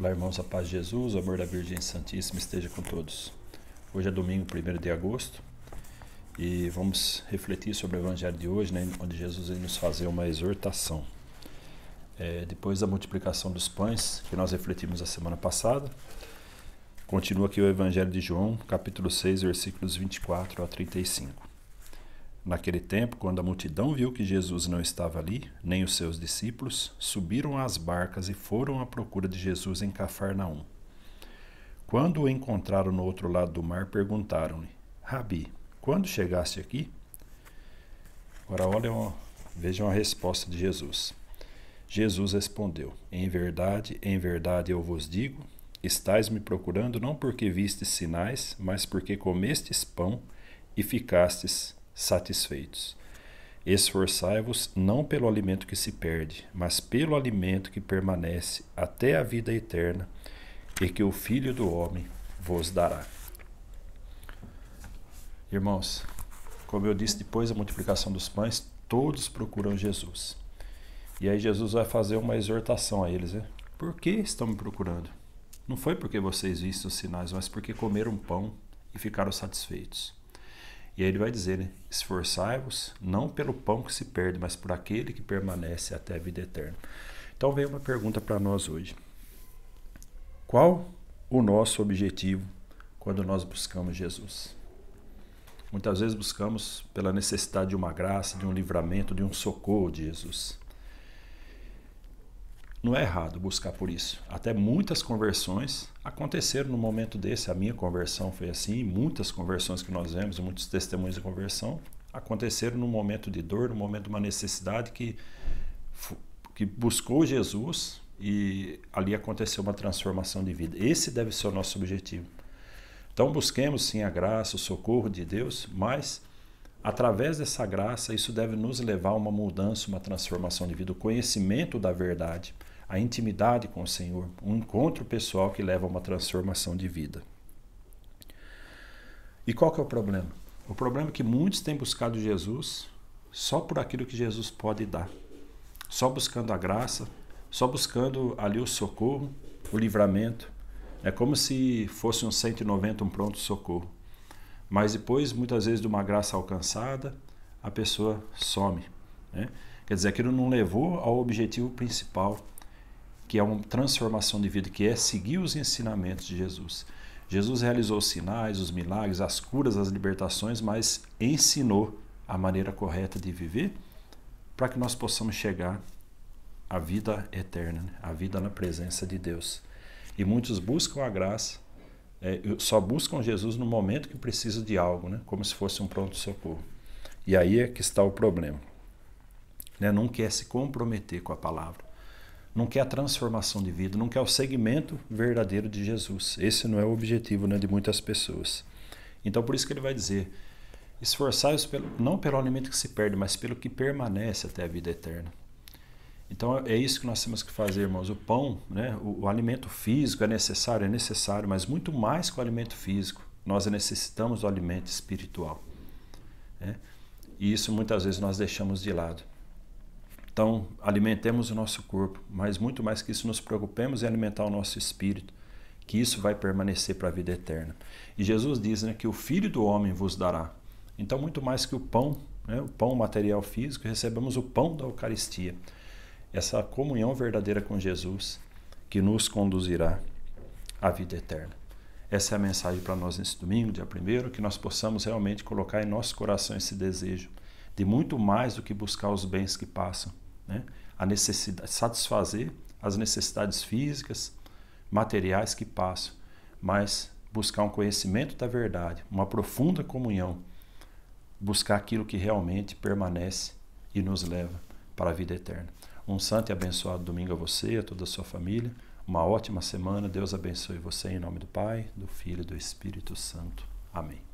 Olá, irmãos, a paz de Jesus, o amor da Virgem Santíssima esteja com todos. Hoje é domingo, 1 de agosto, e vamos refletir sobre o evangelho de hoje, né, onde Jesus vem nos fazer uma exortação. É, depois da multiplicação dos pães, que nós refletimos a semana passada, continua aqui o evangelho de João, capítulo 6, versículos 24 a 35. Naquele tempo, quando a multidão viu que Jesus não estava ali, nem os seus discípulos, subiram às barcas e foram à procura de Jesus em Cafarnaum. Quando o encontraram no outro lado do mar, perguntaram-lhe: Rabi, quando chegaste aqui? Agora olham, vejam a resposta de Jesus. Jesus respondeu: Em verdade, em verdade eu vos digo, estais me procurando não porque vistes sinais, mas porque comestes pão e ficastes satisfeitos. Esforçai-vos não pelo alimento que se perde, mas pelo alimento que permanece até a vida eterna, e que o Filho do Homem vos dará. Irmãos, como eu disse, depois da multiplicação dos pães, todos procuram Jesus. E aí Jesus vai fazer uma exortação a eles, né? Por que estão me procurando? Não foi porque vocês viram os sinais, mas porque comeram pão e ficaram satisfeitos. E aí ele vai dizer, né? Esforçai-vos não pelo pão que se perde, mas por aquele que permanece até a vida eterna. Então vem uma pergunta para nós hoje. Qual o nosso objetivo quando nós buscamos Jesus? Muitas vezes buscamos pela necessidade de uma graça, de um livramento, de um socorro de Jesus. Não é errado buscar por isso. Até muitas conversões aconteceram no momento desse. A minha conversão foi assim. Muitas conversões que nós vemos, muitos testemunhos de conversão, aconteceram num momento de dor, num momento de uma necessidade que, que buscou Jesus e ali aconteceu uma transformação de vida. Esse deve ser o nosso objetivo. Então busquemos sim a graça, o socorro de Deus, mas através dessa graça isso deve nos levar a uma mudança, uma transformação de vida, o conhecimento da verdade a intimidade com o Senhor, um encontro pessoal que leva a uma transformação de vida. E qual que é o problema? O problema é que muitos têm buscado Jesus só por aquilo que Jesus pode dar, só buscando a graça, só buscando ali o socorro, o livramento. É como se fosse um 190, um pronto-socorro. Mas depois, muitas vezes, de uma graça alcançada, a pessoa some. Né? Quer dizer, aquilo não levou ao objetivo principal, que é uma transformação de vida, que é seguir os ensinamentos de Jesus. Jesus realizou os sinais, os milagres, as curas, as libertações, mas ensinou a maneira correta de viver para que nós possamos chegar à vida eterna, né? à vida na presença de Deus. E muitos buscam a graça, é, só buscam Jesus no momento que precisa de algo, né? como se fosse um pronto-socorro. E aí é que está o problema. Né? Não quer se comprometer com a palavra não quer a transformação de vida, não quer o segmento verdadeiro de Jesus. Esse não é o objetivo né, de muitas pessoas. Então, por isso que ele vai dizer: esforçai-vos não pelo alimento que se perde, mas pelo que permanece até a vida eterna. Então, é isso que nós temos que fazer, irmãos. O pão, né, o, o alimento físico é necessário, é necessário, mas muito mais que o alimento físico, nós necessitamos do alimento espiritual. Né? E isso muitas vezes nós deixamos de lado. Então, alimentemos o nosso corpo, mas muito mais que isso, nos preocupemos em alimentar o nosso espírito, que isso vai permanecer para a vida eterna. E Jesus diz né, que o Filho do Homem vos dará. Então, muito mais que o pão, né, o pão material físico, recebemos o pão da Eucaristia, essa comunhão verdadeira com Jesus, que nos conduzirá à vida eterna. Essa é a mensagem para nós nesse domingo, dia 1 que nós possamos realmente colocar em nosso coração esse desejo de muito mais do que buscar os bens que passam, né? a necessidade, satisfazer as necessidades físicas, materiais que passam, mas buscar um conhecimento da verdade, uma profunda comunhão, buscar aquilo que realmente permanece e nos leva para a vida eterna. Um santo e abençoado domingo a você e a toda a sua família. Uma ótima semana. Deus abençoe você em nome do Pai, do Filho e do Espírito Santo. Amém.